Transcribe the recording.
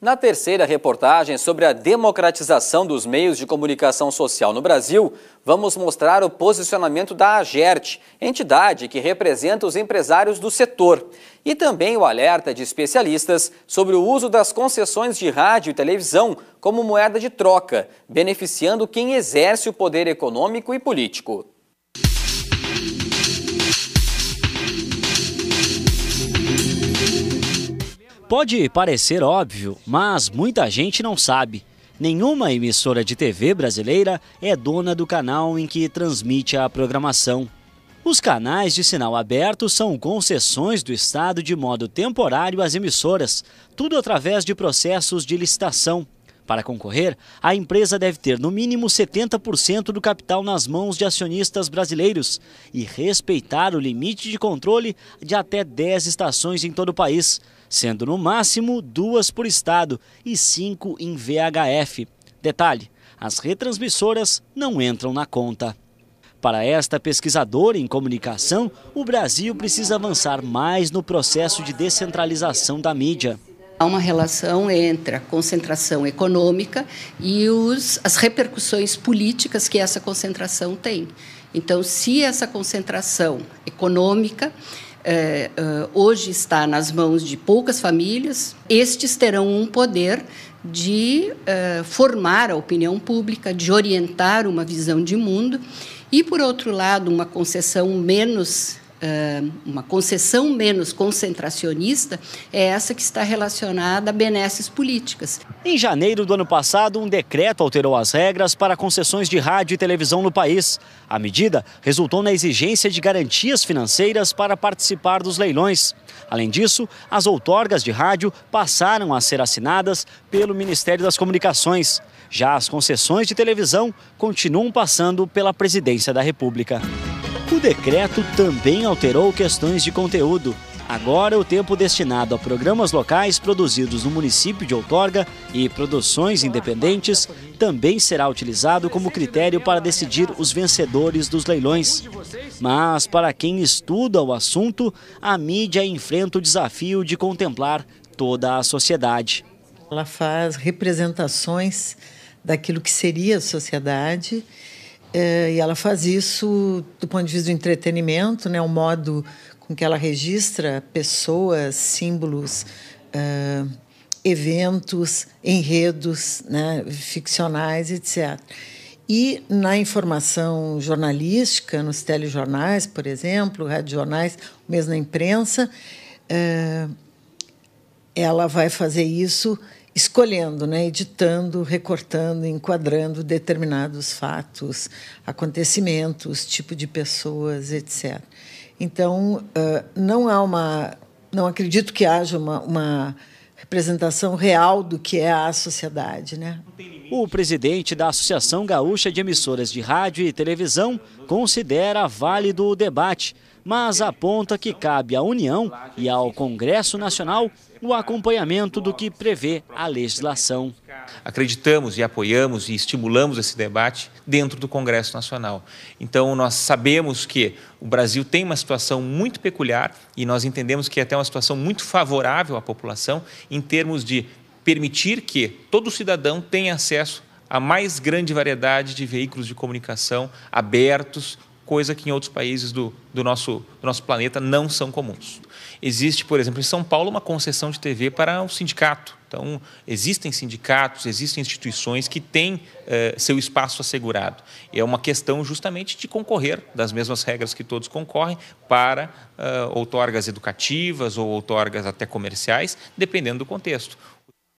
Na terceira reportagem sobre a democratização dos meios de comunicação social no Brasil, vamos mostrar o posicionamento da AGERT, entidade que representa os empresários do setor, e também o alerta de especialistas sobre o uso das concessões de rádio e televisão como moeda de troca, beneficiando quem exerce o poder econômico e político. Pode parecer óbvio, mas muita gente não sabe. Nenhuma emissora de TV brasileira é dona do canal em que transmite a programação. Os canais de sinal aberto são concessões do Estado de modo temporário às emissoras, tudo através de processos de licitação. Para concorrer, a empresa deve ter no mínimo 70% do capital nas mãos de acionistas brasileiros e respeitar o limite de controle de até 10 estações em todo o país sendo no máximo duas por estado e cinco em VHF. Detalhe: as retransmissoras não entram na conta. Para esta pesquisadora em comunicação, o Brasil precisa avançar mais no processo de descentralização da mídia. Há uma relação entre a concentração econômica e os, as repercussões políticas que essa concentração tem. Então, se essa concentração econômica é, é, hoje está nas mãos de poucas famílias, estes terão um poder de é, formar a opinião pública, de orientar uma visão de mundo e, por outro lado, uma concessão menos uma concessão menos concentracionista é essa que está relacionada a benesses políticas. Em janeiro do ano passado, um decreto alterou as regras para concessões de rádio e televisão no país. A medida resultou na exigência de garantias financeiras para participar dos leilões. Além disso, as outorgas de rádio passaram a ser assinadas pelo Ministério das Comunicações. Já as concessões de televisão continuam passando pela Presidência da República. O decreto também alterou questões de conteúdo. Agora, é o tempo destinado a programas locais produzidos no município de outorga e produções independentes também será utilizado como critério para decidir os vencedores dos leilões. Mas, para quem estuda o assunto, a mídia enfrenta o desafio de contemplar toda a sociedade. Ela faz representações daquilo que seria a sociedade é, e ela faz isso do ponto de vista do entretenimento, né? O modo com que ela registra pessoas, símbolos, eh, eventos, enredos, né? Ficcionais, etc. E na informação jornalística, nos telejornais, por exemplo, radiojornais, mesmo na imprensa, eh, ela vai fazer isso escolhendo, né, editando, recortando, enquadrando determinados fatos, acontecimentos, tipo de pessoas, etc. Então, não há uma, não acredito que haja uma, uma representação real do que é a sociedade, né? O presidente da Associação Gaúcha de Emissoras de Rádio e Televisão considera válido o debate mas aponta que cabe à União e ao Congresso Nacional o acompanhamento do que prevê a legislação. Acreditamos e apoiamos e estimulamos esse debate dentro do Congresso Nacional. Então, nós sabemos que o Brasil tem uma situação muito peculiar e nós entendemos que é até uma situação muito favorável à população em termos de permitir que todo cidadão tenha acesso a mais grande variedade de veículos de comunicação abertos, coisa que em outros países do, do, nosso, do nosso planeta não são comuns. Existe, por exemplo, em São Paulo, uma concessão de TV para o um sindicato. Então, existem sindicatos, existem instituições que têm eh, seu espaço assegurado. E é uma questão justamente de concorrer, das mesmas regras que todos concorrem, para eh, outorgas educativas ou outorgas até comerciais, dependendo do contexto.